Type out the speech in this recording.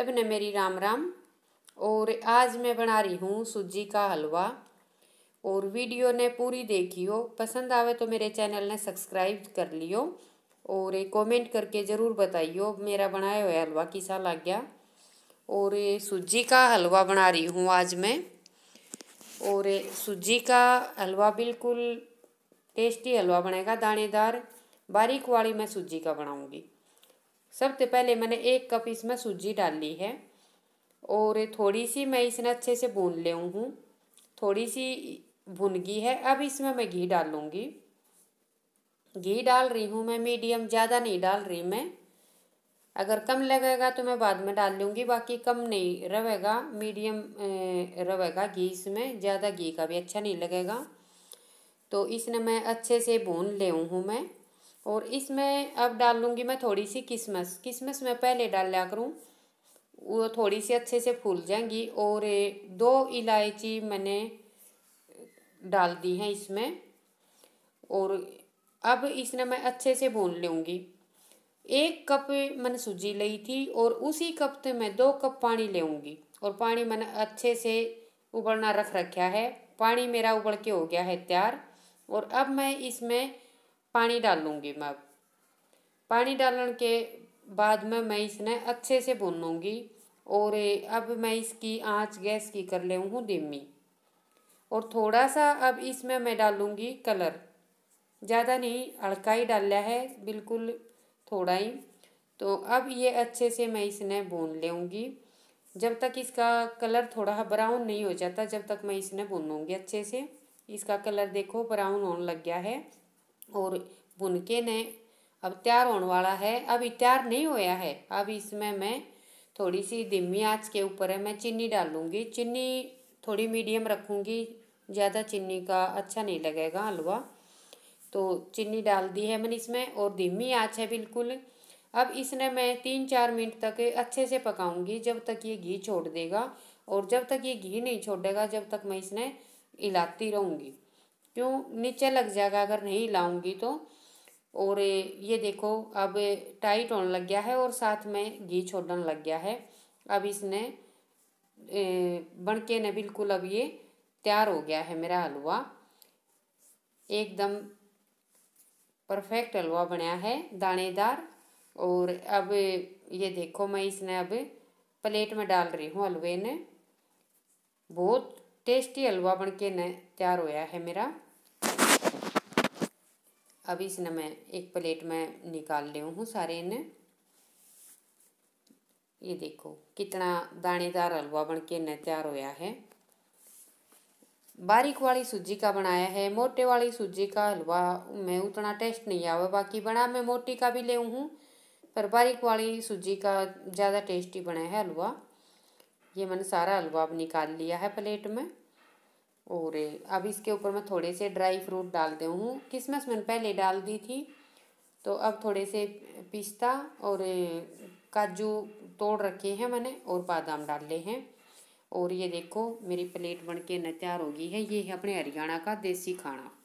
सब ने मेरी राम राम और आज मैं बना रही हूँ सूजी का हलवा और वीडियो ने पूरी देखी हो पसंद आवे तो मेरे चैनल ने सब्सक्राइब कर लियो और कमेंट करके ज़रूर बताइयो मेरा बनाया हुआ हलवा किसा लग गया और सूजी का हलवा बना रही हूँ आज मैं और सूजी का हलवा बिल्कुल टेस्टी हलवा बनेगा दानेदार बारीक वाली मैं सूजी का बनाऊँगी सबसे पहले मैंने एक कप इसमें सूजी डाल ली है और थोड़ी सी मैं इसने अच्छे से भून ले हूँ थोड़ी सी भुन गई है अब इसमें मैं घी डाल लूँगी घी डाल रही हूँ मैं मीडियम ज़्यादा नहीं डाल रही मैं अगर कम लगेगा तो मैं बाद में डाल लूँगी बाकी कम नहीं रहेगा मीडियम रहेगा घी इसमें ज़्यादा घी का भी अच्छा नहीं लगेगा तो इसने मैं अच्छे से भून ले हूँ मैं और इसमें अब डाल लूँगी मैं थोड़ी सी किसमस किसमस मैं पहले डाल लिया करूँ वो थोड़ी सी अच्छे से फूल जाएंगी और दो इलायची मैंने डाल दी हैं इसमें और अब इसने मैं अच्छे से भून लूँगी एक कप मैंने सूजी ली थी और उसी कप से मैं दो कप पानी लेऊँगी और पानी मैंने अच्छे से उबलना रख रखा है पानी मेरा उबल के हो गया है तैयार और अब मैं इसमें पानी डाल लूँगी मैं पानी डालने के बाद में मैं इसने अच्छे से भून लूँगी और अब मैं इसकी आंच गैस की कर ले हूँ धीमी और थोड़ा सा अब इसमें मैं डालूँगी कलर ज़्यादा नहीं हल्का ही डाला है बिल्कुल थोड़ा ही तो अब ये अच्छे से मैं इसने भून लूँगी जब तक इसका कलर थोड़ा ब्राउन नहीं हो जाता जब तक मैं इसने भूनूँगी अच्छे से इसका कलर देखो ब्राउन होने लग गया है और के ने अब तैयार होने वाला है अभी तैयार नहीं होया है अब इसमें मैं थोड़ी सी धीमी आँच के ऊपर है मैं चीनी डालूँगी चीनी थोड़ी मीडियम रखूँगी ज़्यादा चीनी का अच्छा नहीं लगेगा हलवा तो चीनी डाल दी है मैंने इसमें और धीमी आँच है बिल्कुल अब इसने मैं तीन चार मिनट तक अच्छे से पकाऊंगी जब तक ये घी छोड़ देगा और जब तक ये घी नहीं छोड़ेगा जब तक मैं इसने हिलाती रहूँगी क्यों नीचे लग जाएगा अगर नहीं लाऊंगी तो और ये देखो अब टाइट होने लग गया है और साथ में घी छोड़ने लग गया है अब इसने बन के न बिल्कुल अब ये तैयार हो गया है मेरा हलवा एकदम परफेक्ट हलवा बनाया है दानेदार और अब ये देखो मैं इसने अब प्लेट में डाल रही हूँ हलवे ने बहुत टेस्टी हलवा बन के न तैयार होया है मेरा अभी इसने मैं एक प्लेट में निकाल ले हूँ सारे इन्हें ये देखो कितना दानेदार हलवा बन के इन्हें तैयार होया है बारीक वाली सूजी का बनाया है मोटे वाली सूजी का हलवा में उतना टेस्ट नहीं आवे बाकी बना मैं मोटी का भी ले हूँ पर बारीक वाली सूजी का ज़्यादा टेस्टी बना है हलवा ये मैंने सारा हलवा अब निकाल लिया है प्लेट में और अब इसके ऊपर मैं थोड़े से ड्राई फ्रूट डालती हूँ किसमस मैंने पहले डाल दी थी तो अब थोड़े से पिस्ता और काजू तोड़ रखे हैं मैंने और बादाम डाले हैं और ये देखो मेरी प्लेट बन के तैयार होगी है ये है अपने हरियाणा का देसी खाना